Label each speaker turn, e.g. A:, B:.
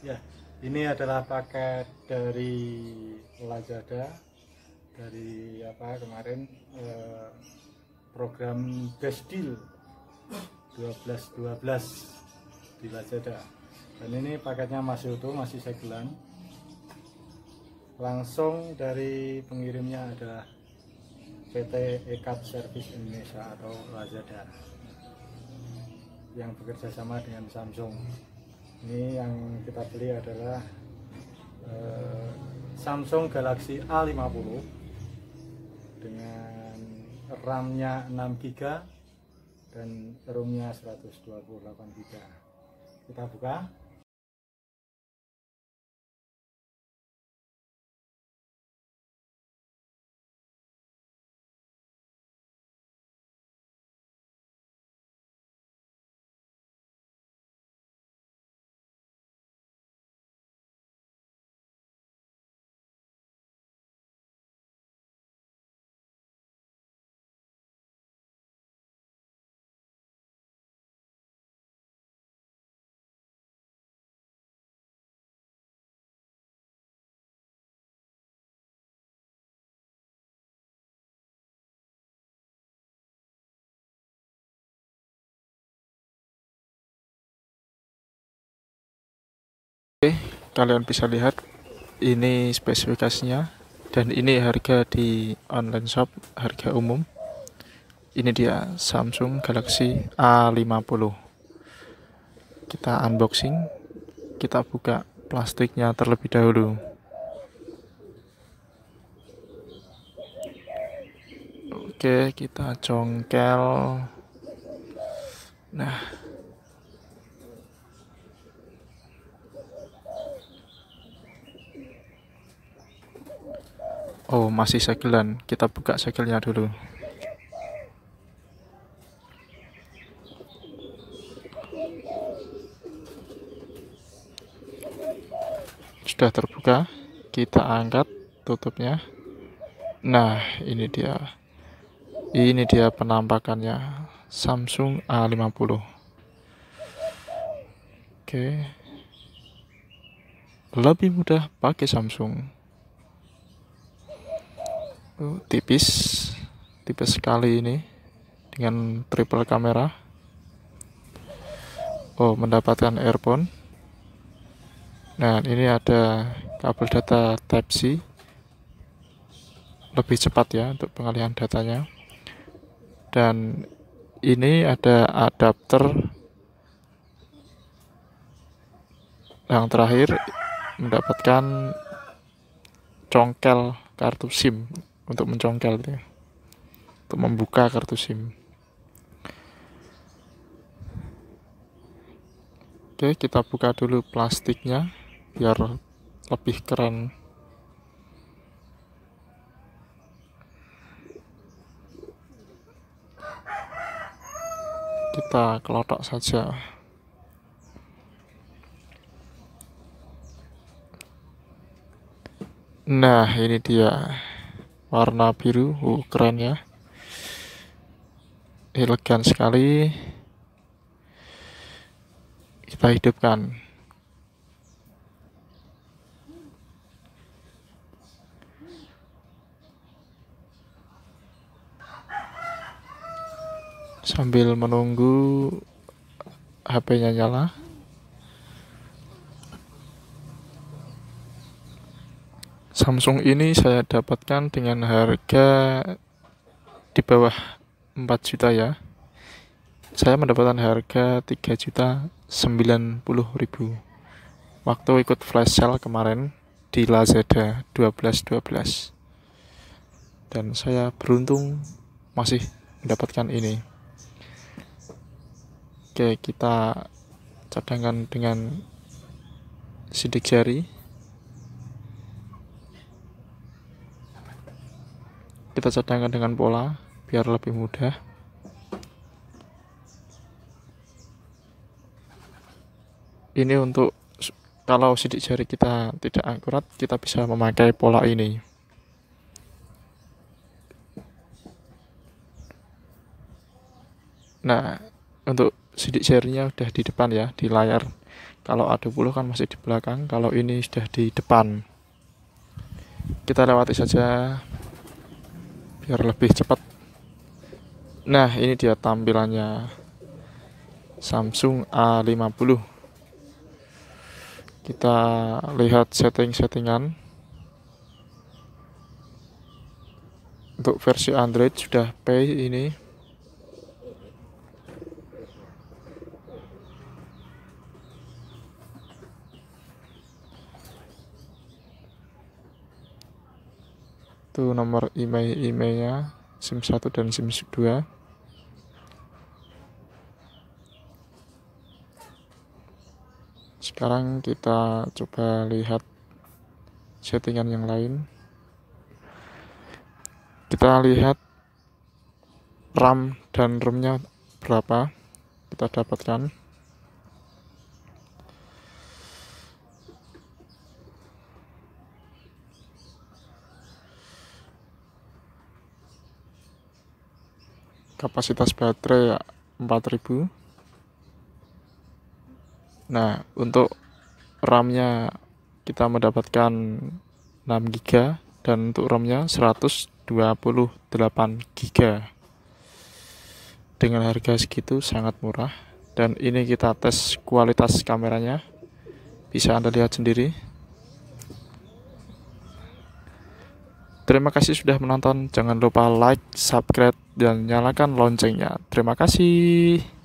A: Ya, ini adalah paket dari Lazada dari apa kemarin eh, program Best Deal 1212 di Lazada. Dan ini paketnya masih utuh, masih segelan. Langsung dari pengirimnya adalah PT Ekat Service Indonesia atau Lazada yang bekerja sama dengan Samsung ini yang kita beli adalah eh, Samsung Galaxy A50 dengan RAM-nya 6GB dan ROM-nya 128GB kita buka kalian bisa lihat ini spesifikasinya dan ini harga di online shop harga umum ini dia Samsung Galaxy A50 kita unboxing kita buka plastiknya terlebih dahulu oke kita congkel nah Oh, masih segelan, Kita buka segelnya dulu. Sudah terbuka. Kita angkat tutupnya. Nah, ini dia. Ini dia penampakannya. Samsung A50. Oke. Lebih mudah pakai Samsung tipis tipis sekali ini dengan triple kamera Oh mendapatkan earphone nah ini ada kabel data type C lebih cepat ya untuk pengalihan datanya dan ini ada adapter yang terakhir mendapatkan congkel kartu SIM untuk mencongkel ya. untuk membuka kartu SIM oke kita buka dulu plastiknya biar lebih keren kita kelotok saja Nah, ini dia warna biru uh, keren ya elegan sekali kita hidupkan sambil menunggu HP-nya nyala Samsung ini saya dapatkan dengan harga di bawah 4 juta ya saya mendapatkan harga 3 juta 90 ribu waktu ikut flash sale kemarin di Lazada 1212 12. dan saya beruntung masih mendapatkan ini oke kita cadangkan dengan sidik jari kita sedangkan dengan pola biar lebih mudah ini untuk kalau sidik jari kita tidak akurat kita bisa memakai pola ini nah untuk sidik jarinya sudah di depan ya di layar kalau ada 20 kan masih di belakang kalau ini sudah di depan kita lewati saja biar lebih cepat nah ini dia tampilannya Samsung A50 kita lihat setting-settingan untuk versi Android sudah pay ini itu nomor email emailnya SIM 1 dan SIM 2 sekarang kita coba lihat settingan yang lain kita lihat RAM dan ROM-nya berapa kita dapatkan kapasitas baterai 4000 ya, nah untuk RAM-nya kita mendapatkan 6 GB dan untuk ROM-nya 128 GB. Dengan harga segitu sangat murah dan ini kita tes kualitas kameranya. Bisa Anda lihat sendiri Terima kasih sudah menonton. Jangan lupa like, subscribe, dan nyalakan loncengnya. Terima kasih.